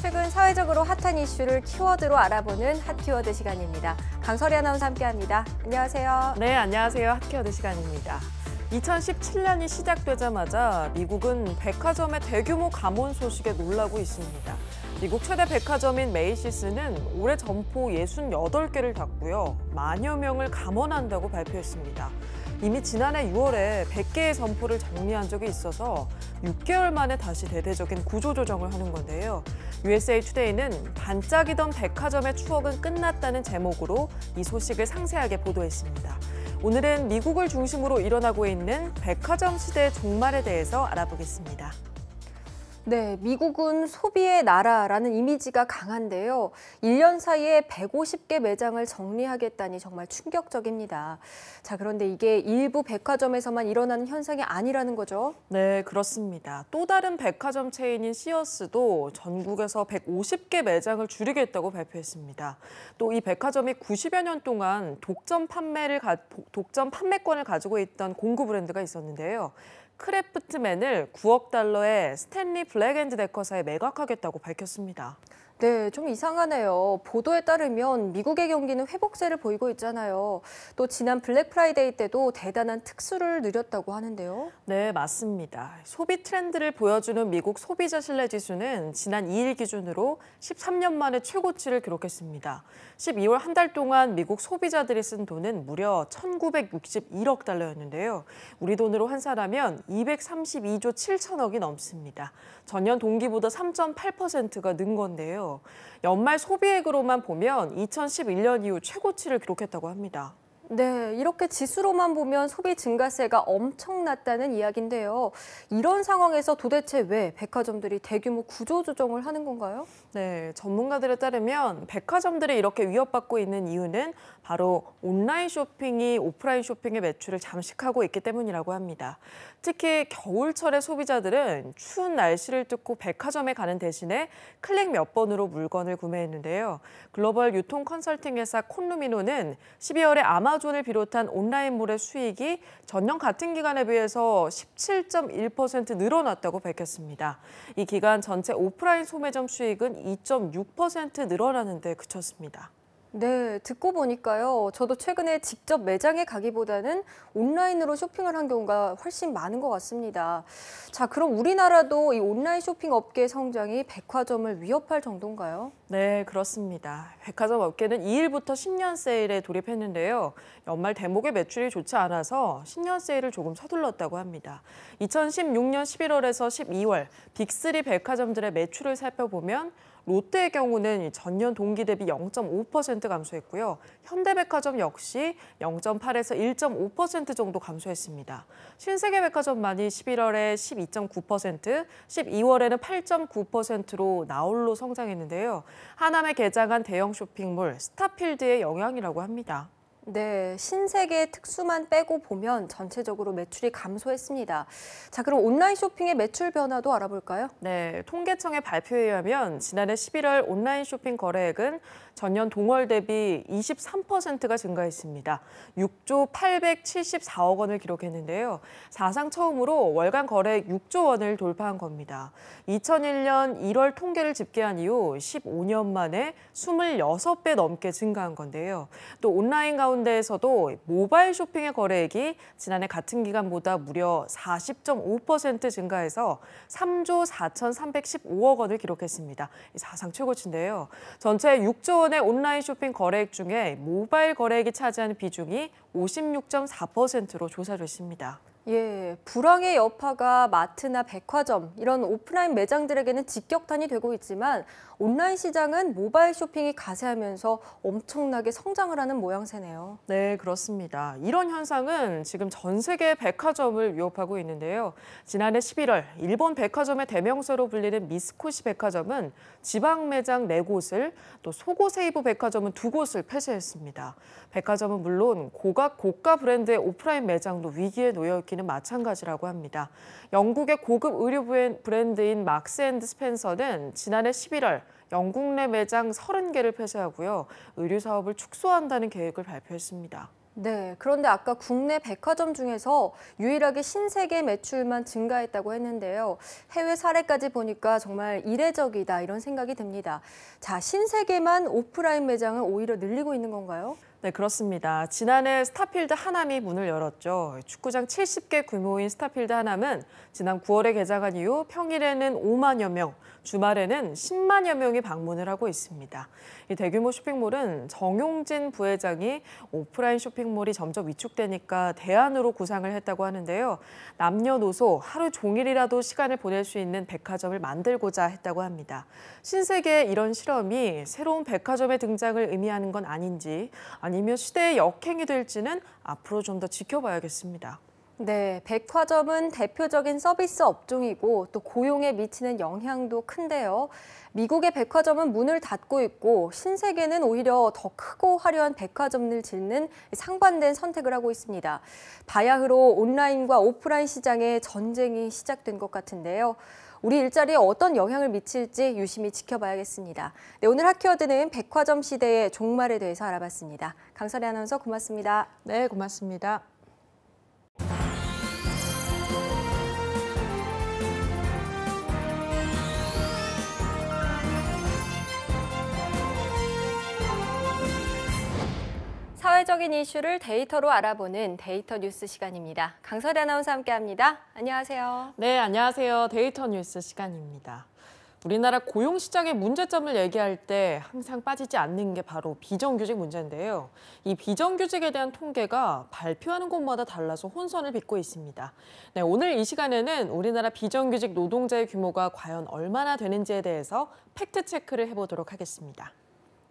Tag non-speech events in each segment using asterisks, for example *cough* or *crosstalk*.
최근 사회적으로 핫한 이슈를 키워드로 알아보는 핫 키워드 시간입니다. 강설이 아나운서 함께합니다. 안녕하세요. 네, 안녕하세요. 핫 키워드 시간입니다. 2017년이 시작되자마자 미국은 백화점의 대규모 감원 소식에 놀라고 있습니다. 미국 최대 백화점인 메이시스는 올해 점포 68개를 닫고요. 만여 명을 감원한다고 발표했습니다. 이미 지난해 6월에 100개의 선포를 정리한 적이 있어서 6개월 만에 다시 대대적인 구조조정을 하는 건데요. USA 투데이는 반짝이던 백화점의 추억은 끝났다는 제목으로 이 소식을 상세하게 보도했습니다. 오늘은 미국을 중심으로 일어나고 있는 백화점 시대 종말에 대해서 알아보겠습니다. 네, 미국은 소비의 나라라는 이미지가 강한데요. 1년 사이에 150개 매장을 정리하겠다니 정말 충격적입니다. 자, 그런데 이게 일부 백화점에서만 일어나는 현상이 아니라는 거죠? 네, 그렇습니다. 또 다른 백화점 체인인 시어스도 전국에서 150개 매장을 줄이겠다고 발표했습니다. 또 이 백화점이 90여 년 동안 독점 판매를 독점 판매권을 가지고 있던 공구 브랜드가 있었는데요. 크래프트맨을 9억 달러의 스탠리 블랙앤드 데커사에 매각하겠다고 밝혔습니다. 네, 좀 이상하네요. 보도에 따르면 미국의 경기는 회복세를 보이고 있잖아요. 또 지난 블랙 프라이데이 때도 대단한 특수를 누렸다고 하는데요. 네, 맞습니다. 소비 트렌드를 보여주는 미국 소비자 신뢰 지수는 지난 2일 기준으로 13년 만에 최고치를 기록했습니다. 12월 한 달 동안 미국 소비자들이 쓴 돈은 무려 1,961억 달러였는데요. 우리 돈으로 환산하면 232조 7천억이 넘습니다. 전년 동기보다 3.8%가 는 건데요. 연말 소비액으로만 보면 2011년 이후 최고치를 기록했다고 합니다. 네, 이렇게 지수로만 보면 소비 증가세가 엄청났다는 이야기인데요. 이런 상황에서 도대체 왜 백화점들이 대규모 구조조정을 하는 건가요? 네, 전문가들에 따르면 백화점들이 이렇게 위협받고 있는 이유는 바로 온라인 쇼핑이 오프라인 쇼핑의 매출을 잠식하고 있기 때문이라고 합니다. 특히 겨울철에 소비자들은 추운 날씨를 뚫고 백화점에 가는 대신에 클릭 몇 번으로 물건을 구매했는데요. 글로벌 유통 컨설팅 회사 콘루미노는 12월에 아마존을 비롯한 온라인몰의 수익이 전년 같은 기간에 비해서 17.1% 늘어났다고 밝혔습니다. 이 기간 전체 오프라인 소매점 수익은 2.6% 늘어나는 데 그쳤습니다. 네, 듣고 보니까요. 저도 최근에 직접 매장에 가기보다는 온라인으로 쇼핑을 한 경우가 훨씬 많은 것 같습니다. 자, 그럼 우리나라도 이 온라인 쇼핑 업계 성장이 백화점을 위협할 정도인가요? 네, 그렇습니다. 백화점 업계는 2일부터 신년 세일에 돌입했는데요. 연말 대목의 매출이 좋지 않아서 신년 세일을 조금 서둘렀다고 합니다. 2016년 11월에서 12월 빅3 백화점들의 매출을 살펴보면 롯데의 경우는 전년 동기 대비 0.5% 감소했고요. 현대백화점 역시 0.8에서 1.5% 정도 감소했습니다. 신세계백화점만이 11월에 12.9%, 12월에는 8.9%로 나홀로 성장했는데요. 하남에 개장한 대형 쇼핑몰 스타필드의 영향이라고 합니다. 네, 신세계 특수만 빼고 보면 전체적으로 매출이 감소했습니다. 자, 그럼 온라인 쇼핑의 매출 변화도 알아볼까요? 네, 통계청의 발표에 의하면 지난해 11월 온라인 쇼핑 거래액은 전년 동월 대비 23%가 증가했습니다. 6조 874억 원을 기록했는데요. 사상 처음으로 월간 거래액 6조 원을 돌파한 겁니다. 2001년 1월 통계를 집계한 이후 15년 만에 26배 넘게 증가한 건데요. 또 온라인 가운데 가운데에서도 모바일 쇼핑의 거래액이 지난해 같은 기간보다 무려 40.5% 증가해서 3조 4,315억 원을 기록했습니다. 사상 최고치인데요. 전체 6조 원의 온라인 쇼핑 거래액 중에 모바일 거래액이 차지하는 비중이 56.4%로 조사됐습니다. 예, 불황의 여파가 마트나 백화점 이런 오프라인 매장들에게는 직격탄이 되고 있지만 온라인 시장은 모바일 쇼핑이 가세하면서 엄청나게 성장을 하는 모양새네요. 네, 그렇습니다. 이런 현상은 지금 전 세계 백화점을 위협하고 있는데요. 지난해 11월 일본 백화점의 대명사로 불리는 미스코시 백화점은 지방 매장 4곳을 또 소고 세이브 백화점은 2곳을 폐쇄했습니다. 백화점은 물론 고가 고가 브랜드의 오프라인 매장도 위기에 놓여 있기는 마찬가지라고 합니다. 영국의 고급 의류 브랜드인 막스 앤드 스펜서는 지난해 11월 영국 내 매장 30개를 폐쇄하고요. 의류 사업을 축소한다는 계획을 발표했습니다. 네, 그런데 아까 국내 백화점 중에서 유일하게 신세계 매출만 증가했다고 했는데요. 해외 사례까지 보니까 정말 이례적이다 이런 생각이 듭니다. 자, 신세계만 오프라인 매장을 오히려 늘리고 있는 건가요? 네, 그렇습니다. 지난해 스타필드 하남이 문을 열었죠. 축구장 70개 규모인 스타필드 하남은 지난 9월에 개장한 이후 평일에는 5만여 명, 주말에는 10만여 명이 방문을 하고 있습니다. 이 대규모 쇼핑몰은 정용진 부회장이 오프라인 쇼핑몰이 점점 위축되니까 대안으로 구상을 했다고 하는데요. 남녀노소 하루 종일이라도 시간을 보낼 수 있는 백화점을 만들고자 했다고 합니다. 신세계 이런 실험이 새로운 백화점의 등장을 의미하는 건 아닌지 아니면 시대의 역행이 될지는 앞으로 좀 더 지켜봐야겠습니다. 네, 백화점은 대표적인 서비스 업종이고 또 고용에 미치는 영향도 큰데요. 미국의 백화점은 문을 닫고 있고 신세계는 오히려 더 크고 화려한 백화점을 짓는 상반된 선택을 하고 있습니다. 바야흐로 온라인과 오프라인 시장의 전쟁이 시작된 것 같은데요. 우리 일자리에 어떤 영향을 미칠지 유심히 지켜봐야겠습니다. 네, 오늘 핫키워드는 백화점 시대의 종말에 대해서 알아봤습니다. 강설희 아나운서 고맙습니다. 네, 고맙습니다. 사회적인 이슈를 데이터로 알아보는 데이터 뉴스 시간입니다. 강설대 아나운서 함께합니다. 안녕하세요. 네, 안녕하세요. 데이터 뉴스 시간입니다. 우리나라 고용 시장의 문제점을 얘기할 때 항상 빠지지 않는 게 바로 비정규직 문제인데요. 이 비정규직에 대한 통계가 발표하는 곳마다 달라서 혼선을 빚고 있습니다. 네, 오늘 이 시간에는 우리나라 비정규직 노동자의 규모가 과연 얼마나 되는지에 대해서 팩트 체크를 해보도록 하겠습니다.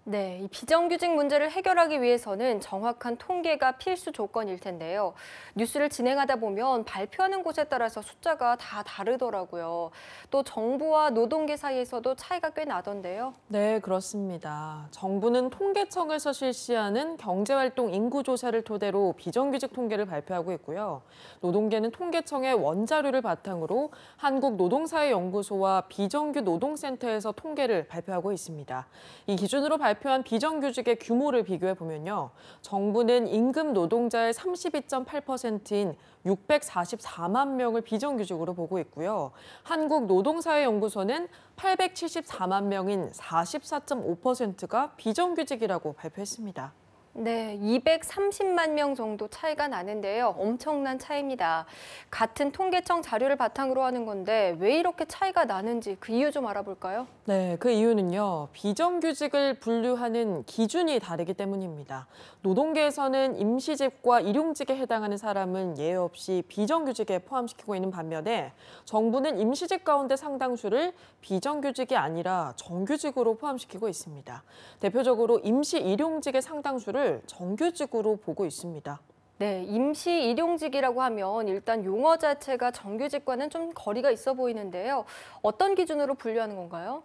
네, 이 비정규직 문제를 해결하기 위해서는 정확한 통계가 필수 조건일 텐데요. 뉴스를 진행하다 보면 발표하는 곳에 따라서 숫자가 다 다르더라고요. 또 정부와 노동계 사이에서도 차이가 꽤 나던데요. 네, 그렇습니다. 정부는 통계청에서 실시하는 경제활동 인구조사를 토대로 비정규직 통계를 발표하고 있고요. 노동계는 통계청의 원자료를 바탕으로 한국노동사회연구소와 비정규 노동센터에서 통계를 발표하고 있습니다. 이 기준으로 발표 발표한 비정규직의 규모를 비교해 보면요. 정부는 임금 노동자의 32.8%인 644만 명을 비정규직으로 보고 있고요. 한국노동사회연구소는 874만 명인 44.5%가 비정규직이라고 발표했습니다. 네, 230만 명 정도 차이가 나는데요. 엄청난 차이입니다. 같은 통계청 자료를 바탕으로 하는 건데 왜 이렇게 차이가 나는지 그 이유 좀 알아볼까요? 네, 그 이유는요. 비정규직을 분류하는 기준이 다르기 때문입니다. 노동계에서는 임시직과 일용직에 해당하는 사람은 예외 없이 비정규직에 포함시키고 있는 반면에 정부는 임시직 가운데 상당수를 비정규직이 아니라 정규직으로 포함시키고 있습니다. 대표적으로 임시 일용직의 상당수를 근로를 정규직으로 보고 있습니다. 네, 임시 일용직이라고 하면 일단 용어 자체가 정규직과는 좀 거리가 있어 보이는데요. 어떤 기준으로 분류하는 건가요?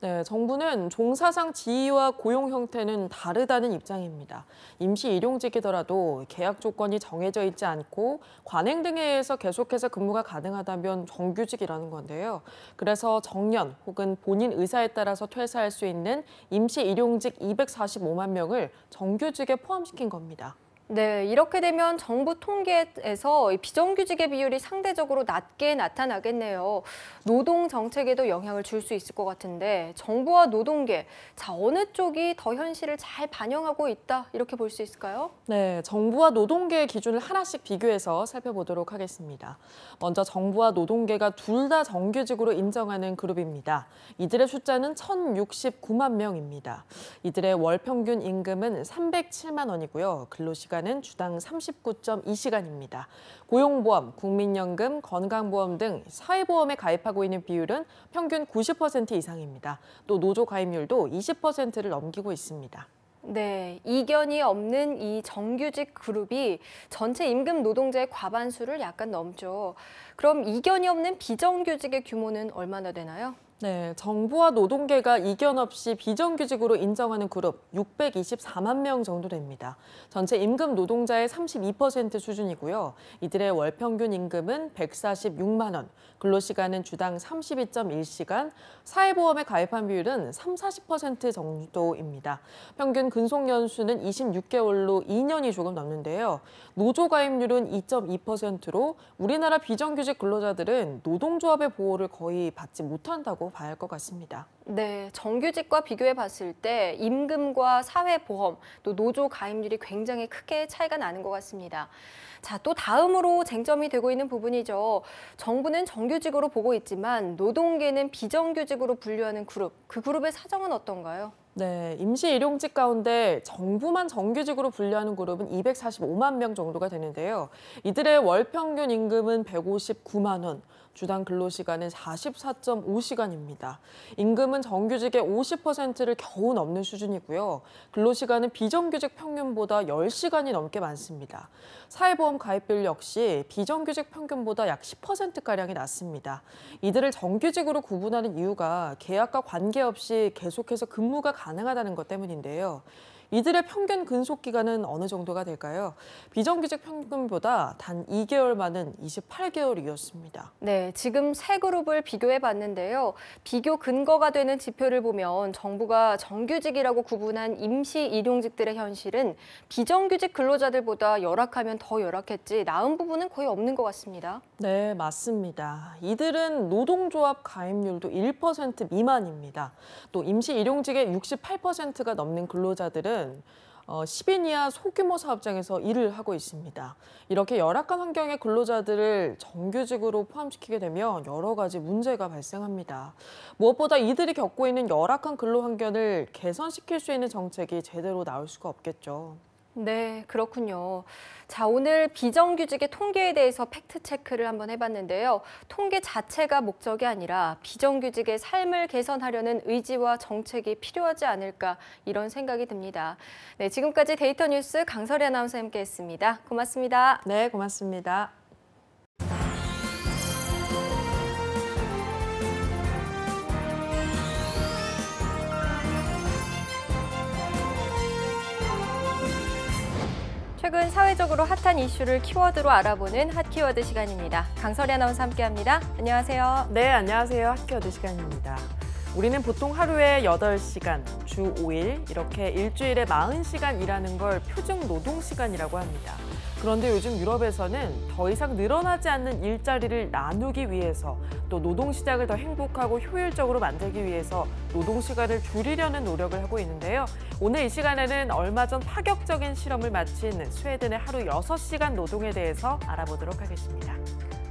네, 정부는 종사상 지위와 고용 형태는 다르다는 입장입니다. 임시 일용직이더라도 계약 조건이 정해져 있지 않고 관행 등에 의해서 계속해서 근무가 가능하다면 정규직이라는 건데요. 그래서 정년 혹은 본인 의사에 따라서 퇴사할 수 있는 임시 일용직 245만 명을 정규직에 포함시킨 겁니다. 네, 이렇게 되면 정부 통계에서 비정규직의 비율이 상대적으로 낮게 나타나겠네요. 노동 정책에도 영향을 줄 수 있을 것 같은데 정부와 노동계, 자 어느 쪽이 더 현실을 잘 반영하고 있다 이렇게 볼 수 있을까요? 네, 정부와 노동계의 기준을 하나씩 비교해서 살펴보도록 하겠습니다. 먼저 정부와 노동계가 둘 다 정규직으로 인정하는 그룹입니다. 이들의 숫자는 1,069만 명입니다. 이들의 월 평균 임금은 307만 원이고요. 근로시간 시간은 주당 39.2시간입니다. 고용보험, 국민연금, 건강보험 등 사회보험에 가입하고 있는 비율은 평균 90% 이상입니다. 또 노조 가입률도 20%를 넘기고 있습니다. 네, 이견이 없는 이 정규직 그룹이 전체 임금 노동자의 과반수를 약간 넘죠. 그럼 이견이 없는 비정규직의 규모는 얼마나 되나요? 네, 정부와 노동계가 이견 없이 비정규직으로 인정하는 그룹 624만 명 정도 됩니다. 전체 임금 노동자의 32% 수준이고요. 이들의 월 평균 임금은 146만 원, 근로시간은 주당 32.1시간, 사회보험에 가입한 비율은 30, 40% 정도입니다. 평균 근속연수는 26개월로 2년이 조금 넘는데요. 노조 가입률은 2.2%로 우리나라 비정규직 근로자들은 노동조합의 보호를 거의 받지 못한다고 있다고 봐야 할 것 같습니다. 네, 정규직과 비교해 봤을 때 임금과 사회보험 또 노조 가입률이 굉장히 크게 차이가 나는 것 같습니다. 자, 또 다음으로 쟁점이 되고 있는 부분이죠. 정부는 정규직으로 보고 있지만 노동계는 비정규직으로 분류하는 그룹, 그 그룹의 사정은 어떤가요? 네, 임시 일용직 가운데 정부만 정규직으로 분류하는 그룹은 245만 명 정도가 되는데요. 이들의 월 평균 임금은 159만 원, 주당 근로시간은 44.5시간입니다. 임금은 정규직의 50%를 겨우 넘는 수준이고요. 근로시간은 비정규직 평균보다 10시간이 넘게 많습니다. 사회보험 가입비율 역시 비정규직 평균보다 약 10%가량이 낮습니다. 이들을 정규직으로 구분하는 이유가 계약과 관계없이 계속해서 근무가 가능하다는 것 때문인데요. 이들의 평균 근속 기간은 어느 정도가 될까요? 비정규직 평균보다 단 2개월 많은 28개월이었습니다. 네, 지금 세 그룹을 비교해 봤는데요. 비교 근거가 되는 지표를 보면 정부가 정규직이라고 구분한 임시 일용직들의 현실은 비정규직 근로자들보다 열악하면 더 열악했지 나은 부분은 거의 없는 것 같습니다. 네, 맞습니다. 이들은 노동조합 가입률도 1% 미만입니다. 또 임시 일용직의 68%가 넘는 근로자들은 사람들은 어, 10인 이하 소규모 사업장에서 일을 하고 있습니다. 이렇게 열악한 환경의 근로자들을 정규직으로 포함시키게 되면 여러 가지 문제가 발생합니다. 무엇보다 이들이 겪고 있는 열악한 근로 환경을 개선시킬 수 있는 정책이 제대로 나올 수가 없겠죠. 네, 그렇군요. 자, 오늘 비정규직의 통계에 대해서 팩트 체크를 한번 해봤는데요. 통계 자체가 목적이 아니라 비정규직의 삶을 개선하려는 의지와 정책이 필요하지 않을까 이런 생각이 듭니다. 네, 지금까지 데이터 뉴스 강설희 아나운서와 함께했습니다. 고맙습니다. 네, 고맙습니다. 최근 사회적으로 핫한 이슈를 키워드로 알아보는 핫키워드 시간입니다. 강설이 아나운서 함께합니다. 안녕하세요. 네, 안녕하세요. 핫키워드 시간입니다. 우리는 보통 하루에 8시간, 주 5일, 이렇게 일주일에 40시간 일하는 걸 표준 노동시간이라고 합니다. 그런데 요즘 유럽에서는 더 이상 늘어나지 않는 일자리를 나누기 위해서 또 노동시장을 더 행복하고 효율적으로 만들기 위해서 노동시간을 줄이려는 노력을 하고 있는데요. 오늘 이 시간에는 얼마 전 파격적인 실험을 마친 스웨덴의 하루 6시간 노동에 대해서 알아보도록 하겠습니다.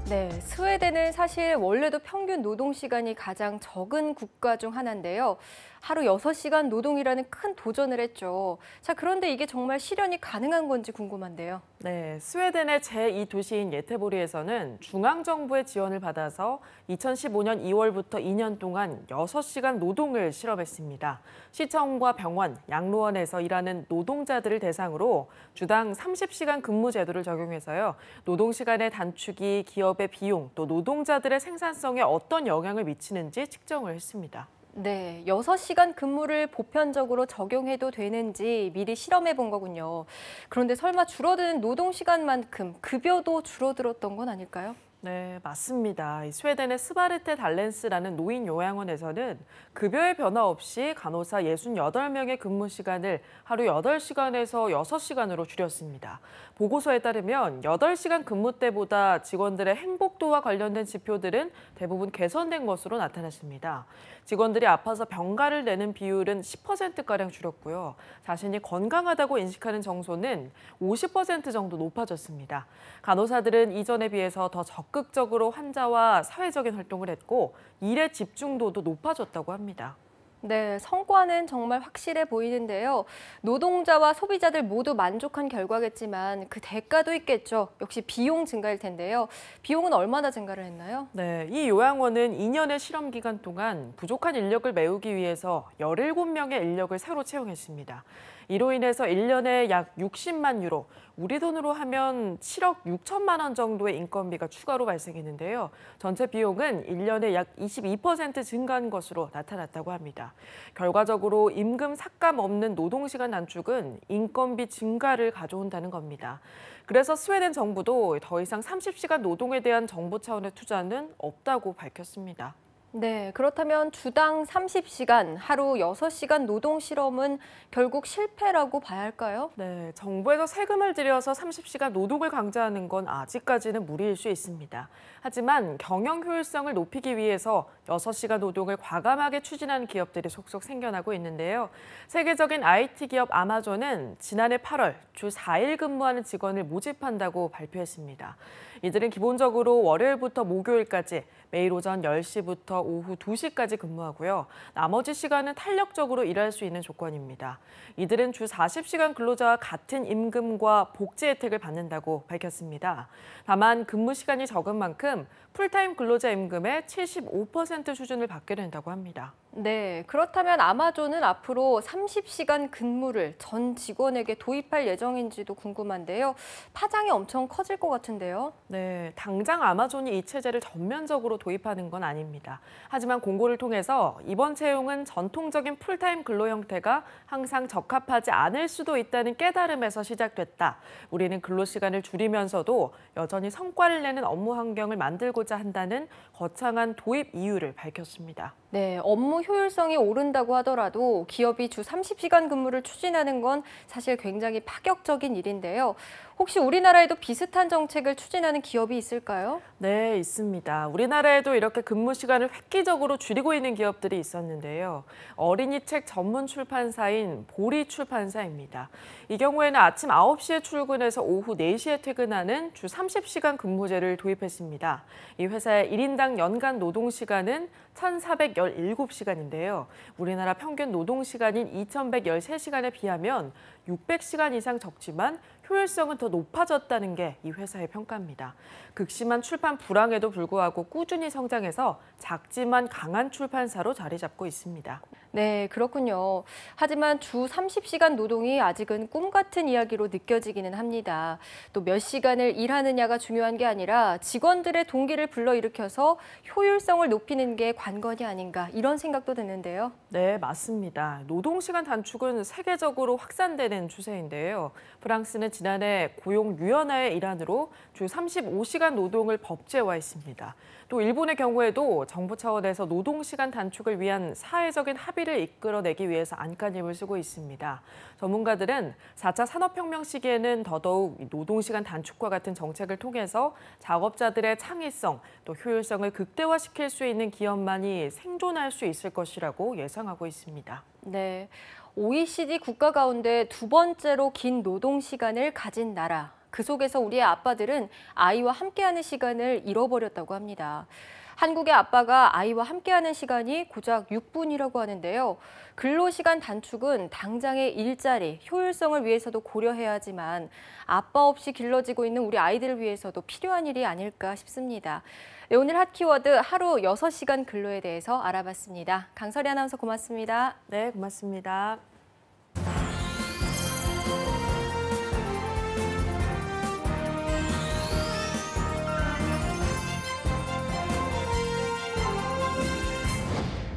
네, 스웨덴은 사실 원래도 평균 노동 시간이 가장 적은 국가 중 하나인데요. 하루 6시간 노동이라는 큰 도전을 했죠. 자, 그런데 이게 정말 실현이 가능한 건지 궁금한데요. 네, 스웨덴의 제2도시인 예테보리에서는 중앙정부의 지원을 받아서 2015년 2월부터 2년 동안 6시간 노동을 실험했습니다. 시청과 병원, 양로원에서 일하는 노동자들을 대상으로 주당 30시간 근무 제도를 적용해서요. 노동시간의 단축이 기업의 비용, 또 노동자들의 생산성에 어떤 영향을 미치는지 측정을 했습니다. 네, 6시간 근무를 보편적으로 적용해도 되는지 미리 실험해 본 거군요. 그런데 설마 줄어드는 노동 시간만큼 급여도 줄어들었던 건 아닐까요? 네, 맞습니다. 스웨덴의 스바르테 달렌스라는 노인 요양원에서는 급여의 변화 없이 간호사 68명의 근무 시간을 하루 8시간에서 6시간으로 줄였습니다. 보고서에 따르면 8시간 근무 때보다 직원들의 행복도와 관련된 지표들은 대부분 개선된 것으로 나타났습니다. 직원들이 아파서 병가를 내는 비율은 10%가량 줄었고요. 자신이 건강하다고 인식하는 정서는 50% 정도 높아졌습니다. 간호사들은 이전에 비해서 더 적극 적극적으로 환자와 사회적인 활동을 했고 일의 집중도도 높아졌다고 합니다. 네, 성과는 정말 확실해 보이는데요. 노동자와 소비자들 모두 만족한 결과겠지만 그 대가도 있겠죠. 역시 비용 증가일 텐데요. 비용은 얼마나 증가를 했나요? 네, 이 요양원은 2년의 실험 기간 동안 부족한 인력을 메우기 위해서 17명의 인력을 새로 채용했습니다. 이로 인해서 1년에 약 60만 유로, 우리 돈으로 하면 7억 6천만 원 정도의 인건비가 추가로 발생했는데요. 전체 비용은 1년에 약 22% 증가한 것으로 나타났다고 합니다. 결과적으로 임금 삭감 없는 노동시간 단축은 인건비 증가를 가져온다는 겁니다. 그래서 스웨덴 정부도 더 이상 30시간 노동에 대한 정부 차원의 투자는 없다고 밝혔습니다. 네, 그렇다면 주당 30시간, 하루 6시간 노동 실험은 결국 실패라고 봐야 할까요? 네, 정부에서 세금을 들여서 30시간 노동을 강제하는 건 아직까지는 무리일 수 있습니다. 하지만 경영 효율성을 높이기 위해서 6시간 노동을 과감하게 추진하 기업들이 속속 생겨나고 있는데요. 세계적인 IT 기업 아마존은 지난해 8월 주 4일 근무하는 직원을 모집한다고 발표했습니다. 이들은 기본적으로 월요일부터 목요일까지 매일 오전 10시부터 오후 2시까지 근무하고요. 나머지 시간은 탄력적으로 일할 수 있는 조건입니다. 이들은 주 40시간 근로자와 같은 임금과 복지 혜택을 받는다고 밝혔습니다. 다만 근무 시간이 적은 만큼 풀타임 근로자 임금의 75% 수준을 받게 된다고 합니다. 네, 그렇다면 아마존은 앞으로 30시간 근무를 전 직원에게 도입할 예정인지도 궁금한데요. 파장이 엄청 커질 것 같은데요. 네, 당장 아마존이 이 체제를 전면적으로 도입하는 건 아닙니다. 하지만 공고를 통해서 이번 채용은 전통적인 풀타임 근로 형태가 항상 적합하지 않을 수도 있다는 깨달음에서 시작됐다. 우리는 근로 시간을 줄이면서도 여전히 성과를 내는 업무 환경을 만들고자 한다는 거창한 도입 이유를 밝혔습니다. 네, 업무 효율성이 오른다고 하더라도 기업이 주 30시간 근무를 추진하는 건 사실 굉장히 파격적인 일인데요. 혹시 우리나라에도 비슷한 정책을 추진하는 기업이 있을까요? 네, 있습니다. 우리나라에도 이렇게 근무 시간을 획기적으로 줄이고 있는 기업들이 있었는데요. 어린이 책 전문 출판사인 보리 출판사입니다. 이 경우에는 아침 9시에 출근해서 오후 4시에 퇴근하는 주 30시간 근무제를 도입했습니다. 이 회사의 1인당 연간 노동시간은 1,417시간인데요. 우리나라 평균 노동시간인 2,113시간에 비하면 600시간 이상 적지만 효율성은 더 높아졌다는 게 이 회사의 평가입니다. 극심한 출판 불황에도 불구하고 꾸준히 성장해서 작지만 강한 출판사로 자리 잡고 있습니다. 네, 그렇군요. 하지만 주 30시간 노동이 아직은 꿈 같은 이야기로 느껴지기는 합니다. 또 몇 시간을 일하느냐가 중요한 게 아니라 직원들의 동기를 불러일으켜서 효율성을 높이는 게 관건이 아닌가 이런 생각도 드는데요. 네, 맞습니다. 노동시간 단축은 세계적으로 확산되는 추세인데요. 프랑스는 지난해 고용 유연화의 일환으로 주 35시간 노동을 법제화했습니다. 또 일본의 경우에도 정부 차원에서 노동시간 단축을 위한 사회적인 합의를 이끌어내기 위해서 안간힘을 쓰고 있습니다. 전문가들은 4차 산업혁명 시기에는 더더욱 노동시간 단축과 같은 정책을 통해서 작업자들의 창의성 또 효율성을 극대화시킬 수 있는 기업만이 생존할 수 있을 것이라고 예상하고 있습니다. 네. OECD 국가 가운데 두 번째로 긴 노동 시간을 가진 나라 그 속에서 우리의 아빠들은 아이와 함께하는 시간을 잃어버렸다고 합니다. 한국의 아빠가 아이와 함께하는 시간이 고작 6분이라고 하는데요. 근로시간 단축은 당장의 일자리, 효율성을 위해서도 고려해야 하지만 아빠 없이 길러지고 있는 우리 아이들을 위해서도 필요한 일이 아닐까 싶습니다. 네, 오늘 핫 키워드 하루 6시간 근로에 대해서 알아봤습니다. 강설이 아나운서 고맙습니다. 네, 고맙습니다.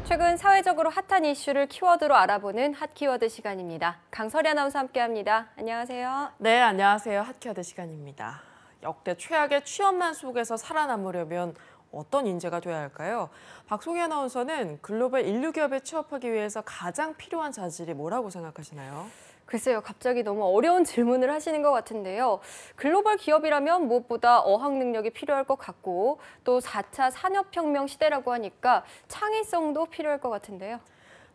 최근 사회적으로 핫한 이슈를 키워드로 알아보는 핫 키워드 시간입니다. 강설이 아나운서 함께합니다. 안녕하세요. 네, 안녕하세요. 핫 키워드 시간입니다. 역대 최악의 취업난 속에서 살아남으려면 어떤 인재가 돼야 할까요? 박송희 아나운서는 글로벌 인류 기업에 취업하기 위해서 가장 필요한 자질이 뭐라고 생각하시나요? 글쎄요, 갑자기 너무 어려운 질문을 하시는 것 같은데요. 글로벌 기업이라면 무엇보다 어학 능력이 필요할 것 같고 또 4차 산업혁명 시대라고 하니까 창의성도 필요할 것 같은데요.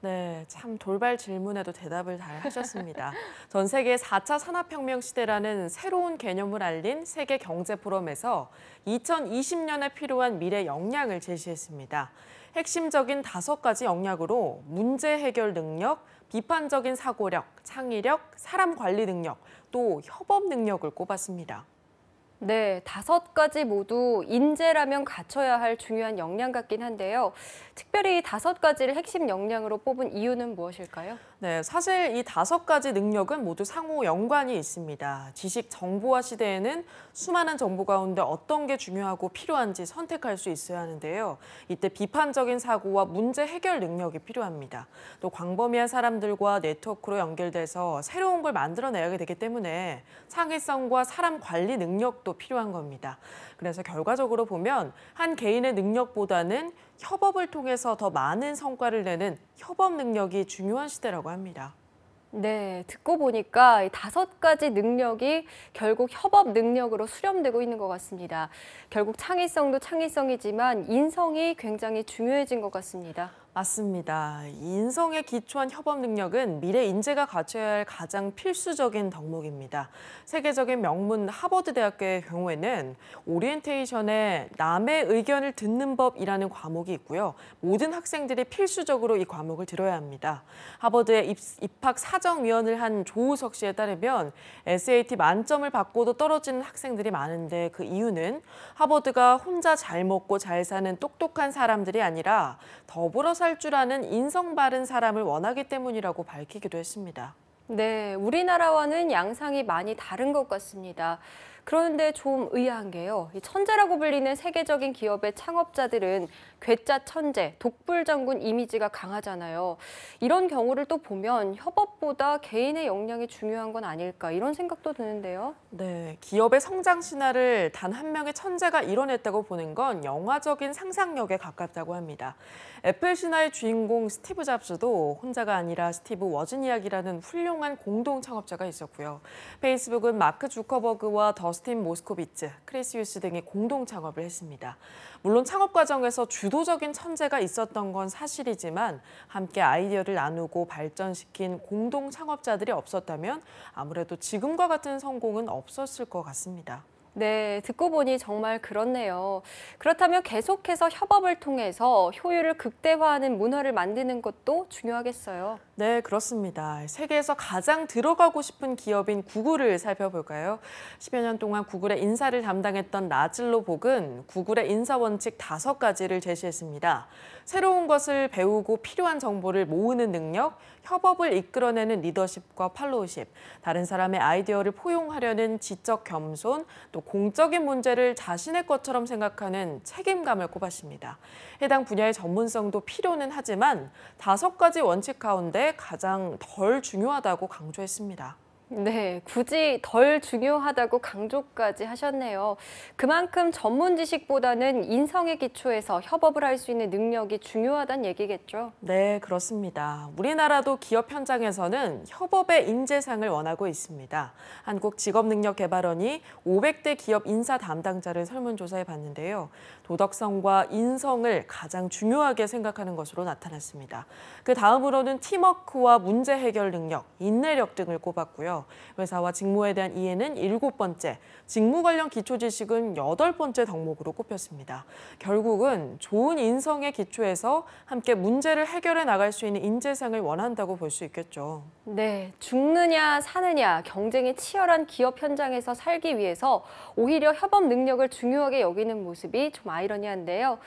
네, 참 돌발 질문에도 대답을 잘 하셨습니다. *laughs* 전 세계 4차 산업혁명 시대라는 새로운 개념을 알린 세계 경제 포럼에서 2020년에 필요한 미래 역량을 제시했습니다. 핵심적인 다섯 가지 역량으로 문제 해결 능력, 비판적인 사고력, 창의력, 사람 관리 능력, 또 협업 능력을 꼽았습니다. 네, 다섯 가지 모두 인재라면 갖춰야 할 중요한 역량 같긴 한데요. 특별히 다섯 가지를 핵심 역량으로 뽑은 이유는 무엇일까요? 네, 사실 이 다섯 가지 능력은 모두 상호 연관이 있습니다. 지식 정보화 시대에는 수많은 정보 가운데 어떤 게 중요하고 필요한지 선택할 수 있어야 하는데요. 이때 비판적인 사고와 문제 해결 능력이 필요합니다. 또 광범위한 사람들과 네트워크로 연결돼서 새로운 걸 만들어내야 되기 때문에 창의성과 사람 관리 능력도 필요한 겁니다. 그래서 결과적으로 보면 한 개인의 능력보다는 협업을 통해서 더 많은 성과를 내는 협업 능력이 중요한 시대라고 합니다. 네, 듣고 보니까 다섯 가지 능력이 결국 협업 능력으로 수렴되고 있는 것 같습니다. 결국 창의성도 창의성이지만 인성이 굉장히 중요해진 것 같습니다. 맞습니다. 인성에 기초한 협업 능력은 미래 인재가 갖춰야 할 가장 필수적인 덕목입니다. 세계적인 명문 하버드 대학교의 경우에는 오리엔테이션에 남의 의견을 듣는 법이라는 과목이 있고요. 모든 학생들이 필수적으로 이 과목을 들어야 합니다. 하버드의 입학 사정위원을 한 조우석 씨에 따르면 SAT 만점을 받고도 떨어지는 학생들이 많은데 그 이유는 하버드가 혼자 잘 먹고 잘 사는 똑똑한 사람들이 아니라 더불어 살줄 아는 인성 바른 사람을 원하기 때문이라고 밝히기도 했습니다. 네, 우리나라와는 양상이 많이 다른 것 같습니다. 그런데 좀 의아한 게요. 이 천재라고 불리는 세계적인 기업의 창업자들은 괴짜 천재, 독불 장군 이미지가 강하잖아요. 이런 경우를 또 보면 협업보다 개인의 역량이 중요한 건 아닐까 이런 생각도 드는데요. 네, 기업의 성장 신화를 단 한 명의 천재가 이뤄냈다고 보는 건 영화적인 상상력에 가깝다고 합니다. 애플 신화의 주인공 스티브 잡스도 혼자가 아니라 스티브 워즈니악이라는 훌륭한 공동 창업자가 있었고요. 페이스북은 마크 주커버그와 더 저스틴 모스코비츠, 크리스 유스 등이 공동 창업을 했습니다. 물론 창업 과정에서 주도적인 천재가 있었던 건 사실이지만 함께 아이디어를 나누고 발전시킨 공동 창업자들이 없었다면 아무래도 지금과 같은 성공은 없었을 것 같습니다. 네, 듣고 보니 정말 그렇네요. 그렇다면 계속해서 협업을 통해서 효율을 극대화하는 문화를 만드는 것도 중요하겠어요. 네, 그렇습니다. 세계에서 가장 들어가고 싶은 기업인 구글을 살펴볼까요? 10여 년 동안 구글의 인사를 담당했던 나즐로 복은 구글의 인사 원칙 다섯 가지를 제시했습니다. 새로운 것을 배우고 필요한 정보를 모으는 능력, 협업을 이끌어내는 리더십과 팔로우십, 다른 사람의 아이디어를 포용하려는 지적 겸손, 또 공적인 문제를 자신의 것처럼 생각하는 책임감을 꼽았습니다. 해당 분야의 전문성도 필요는 하지만 다섯 가지 원칙 가운데 가장 덜 중요하다고 강조했습니다. 네, 굳이 덜 중요하다고 강조까지 하셨네요. 그만큼 전문 지식보다는 인성의기초에서 협업을 할 수 있는 능력이 중요하다는 얘기겠죠. 네, 그렇습니다. 우리나라도 기업 현장에서는 협업의 인재상을 원하고 있습니다. 한국직업능력개발원이 500대 기업 인사 담당자를 설문조사해 봤는데요. 도덕성과 인성을 가장 중요하게 생각하는 것으로 나타났습니다. 그 다음으로는 팀워크와 문제 해결 능력, 인내력 등을 꼽았고요. 회사와 직무에 대한 이해는 일곱 번째, 직무 관련 기초 지식은 여덟 번째 덕목으로 꼽혔습니다. 결국은 좋은 인성의 기초에서 함께 문제를 해결해 나갈 수 있는 인재상을 원한다고 볼 수 있겠죠. 네, 죽느냐 사느냐 경쟁이 치열한 기업 현장에서 살기 위해서 오히려 협업 능력을 중요하게 여기는 모습이 좀 아이러니한데요.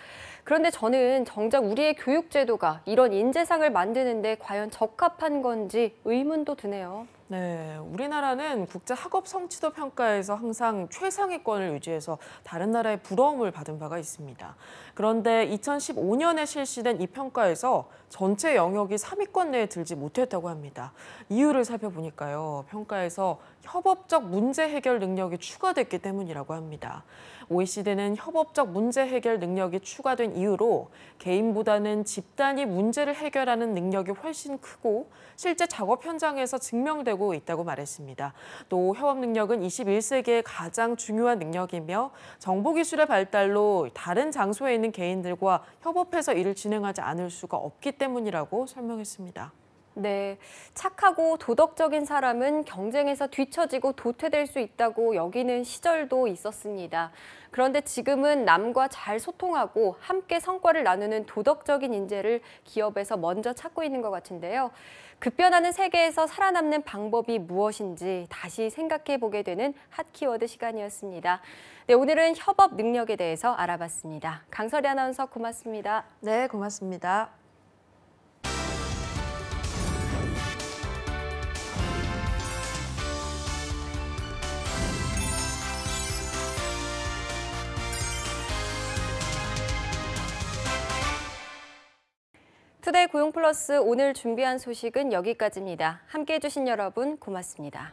그런데 저는 정작 우리의 교육제도가 이런 인재상을 만드는데 과연 적합한 건지 의문도 드네요. 네, 우리나라는 국제 학업 성취도 평가에서 항상 최상위권을 유지해서 다른 나라의 부러움을 받은 바가 있습니다. 그런데 2015년에 실시된 이 평가에서 전체 영역이 3위권 내에 들지 못했다고 합니다. 이유를 살펴보니까요, 평가에서 협업적 문제 해결 능력이 추가됐기 때문이라고 합니다. OECD는 협업적 문제 해결 능력이 추가된 이유로 개인보다는 집단이 문제를 해결하는 능력이 훨씬 크고 실제 작업 현장에서 증명되고 확대되고 있다고 말했습니다. 또 협업 능력은 21세기의 가장 중요한 능력이며 정보 기술의 발달로 다른 장소에 있는 개인들과 협업해서 일을 진행하지 않을 수가 없기 때문이라고 설명했습니다. 네, 착하고 도덕적인 사람은 경쟁에서 뒤처지고 도태될 수 있다고 여기는 시절도 있었습니다. 그런데 지금은 남과 잘 소통하고 함께 성과를 나누는 도덕적인 인재를 기업에서 먼저 찾고 있는 것 같은데요. 급변하는 세계에서 살아남는 방법이 무엇인지 다시 생각해 보게 되는 핫 키워드 시간이었습니다. 네, 오늘은 협업 능력에 대해서 알아봤습니다. 강설이 아나운서 고맙습니다. 네, 고맙습니다. 투데이 고용 플러스 오늘 준비한 소식은 여기까지입니다. 함께 해주신 여러분 고맙습니다.